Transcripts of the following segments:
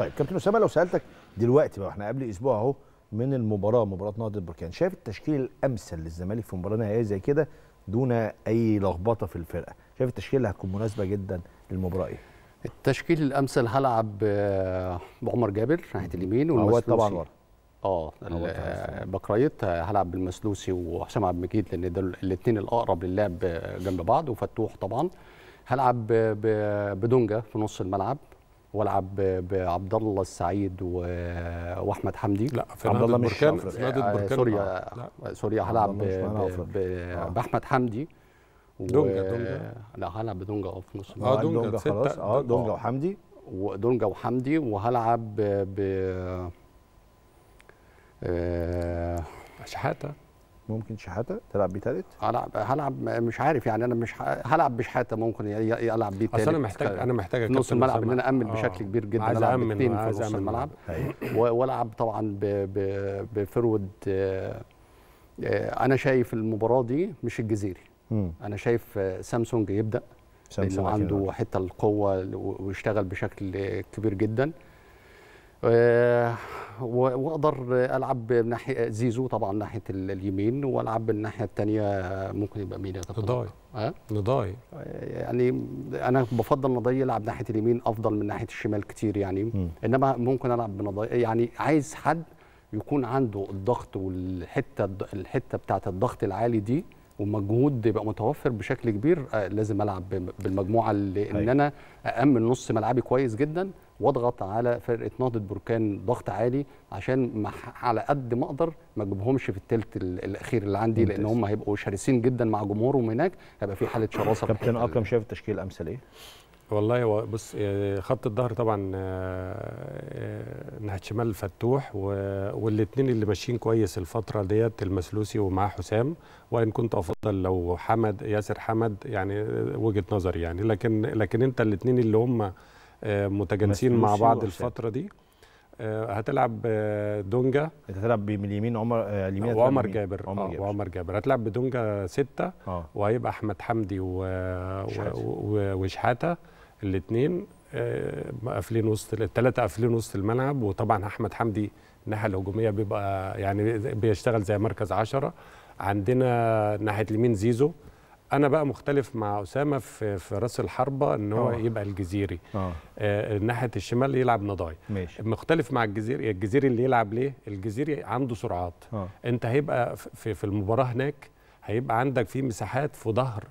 طيب كابتن اسامه لو سالتك دلوقتي بقى احنا قبل اسبوع اهو من المباراه مباراه نهضه البركان شايف التشكيل الامثل للزمالك في مباراه نهائيه زي كده دون اي لخبطه في الفرقه شايف التشكيل اللي هتكون مناسبه جدا للمباراه ايه التشكيل الامثل هلعب آه، بعمر جابر ناحيه اليمين والمسلوسي آه، طبعا ورا اه بكرايت آه، هلعب بالمسلوسي وحسام عبد المجيد لان دول الاثنين الاقرب للعب جنب بعض وفتوح طبعا هلعب بدونجا في نص الملعب والعب بعبد الله السعيد واحمد حمدي لا عبد الله مش بركان آه، سوريا سوريا هلعب آه. باحمد حمدي دونجا دونجا لا هلعب بدونجا اه في نص اه دونجا خلاص اه دونجا وحمدي ودونجا وحمدي وهلعب ب آه، شحاته ممكن شحاته تلعب بيه تالت هلعب آه، هلعب مش عارف يعني انا مش هلعب بشحاته ممكن العب بيه تالت اصل انا محتاج انا محتاج نص الملعب ان انا امن آه. بشكل كبير جدا عايز امن في نص الملعب أيوه. والعب طبعا بفرود آه، انا شايف المباراه دي مش الجزيري مم. انا شايف آه، سامسونج يبدا سامسونج عنده حته القوه ويشتغل بشكل كبير جدا آه، واقدر العب ناحيه زيزو طبعا ناحيه اليمين والعب بالناحيه الناحيه الثانيه ممكن يبقى مين نضاي أه؟ نضاي آه، يعني انا بفضل نضاي يلعب ناحيه اليمين افضل من ناحيه الشمال كتير يعني م. انما ممكن العب بنضاي يعني عايز حد يكون عنده الضغط والحته الحته بتاعه الضغط العالي دي ومجهود يبقى متوفر بشكل كبير آه، لازم العب بالمجموعه اللي أيوة. ان انا اامن نص ملعبي كويس جدا واضغط على فرقه نهضه بركان ضغط عالي عشان على قد ما اقدر ما اجيبهمش في الثلث الاخير اللي عندي لان هم هيبقوا شرسين جدا مع جمهورهم هناك هيبقى في حاله شراسه كابتن اكرم شايف التشكيل الامثل ايه؟ والله هو بص آه، خط الظهر طبعا ناحيه آه، شمال فتوح والاثنين اللي ماشيين كويس الفتره ديت المسلوسي ومعاه حسام وان كنت افضل لو حمد ياسر حمد يعني آه، وجهه نظري يعني لكن لكن انت الاثنين اللي هم آه، متجانسين مع بعض الفتره دي آه، هتلعب آه، دونجا هتلعب باليمين عمر اليمين وعمر جابر عمر جابر. وعمر جابر هتلعب بدونجا سته آه. وهيبقى احمد حمدي و... وشحاته الاثنين قافلين وسط الثلاثه قافلين وسط الملعب وطبعا احمد حمدي الناحيه الهجوميه بيبقى يعني بيشتغل زي مركز 10 عندنا ناحيه اليمين زيزو انا بقى مختلف مع اسامه في في راس الحربه ان هو آه. يبقى الجزيري أوه. آه ناحيه الشمال يلعب نضاي ماشي. مختلف مع الجزيري الجزيري اللي يلعب ليه الجزيري عنده سرعات أوه. انت هيبقى في, في المباراه هناك هيبقى عندك في مساحات في ظهر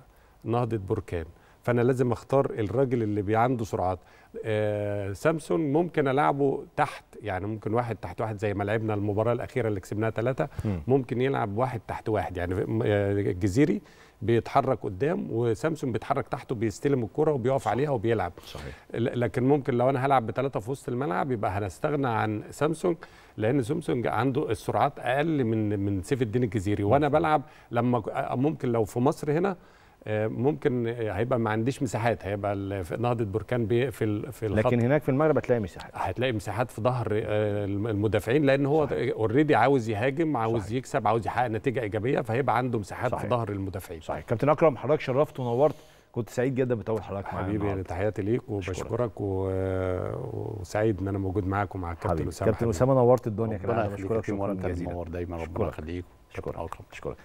نهضه بركان فانا لازم اختار الراجل اللي بي عنده سرعات آه سامسون ممكن العبه تحت يعني ممكن واحد تحت واحد زي ما لعبنا المباراه الاخيره اللي كسبناها ثلاثة ممكن يلعب واحد تحت واحد يعني آه، الجزيري آه بيتحرك قدام وسامسون بيتحرك تحته بيستلم الكره وبيقف عليها وبيلعب صحيح لكن ممكن لو انا هلعب بثلاثه في وسط الملعب يبقى هنستغنى عن سامسونج لان سامسونج عنده السرعات اقل من من سيف الدين الجزيري وانا بلعب لما ممكن لو في مصر هنا آه، ممكن هيبقى ما عنديش مساحات هيبقى نهضه بركان بيقفل في الخط لكن هناك في المغرب هتلاقي مساحات هتلاقي مساحات في ظهر آه، المدافعين لان هو اوريدي عاوز يهاجم عاوز صحيح. يكسب عاوز يحقق نتيجه ايجابيه فهيبقى عنده مساحات صحيح. في ظهر المدافعين صحيح كابتن اكرم حضرتك شرفت ونورت كنت سعيد جدا بتواجد حضرتك معايا حبيبي يعني تحياتي ليك وبشكرك و... وسعيد ان انا موجود معاكم مع الكابتن اسامه كابتن اسامه نورت الدنيا كده بشكرك شكرا جزيلا منور دايما ربنا يخليك شكرا اكرم شكرا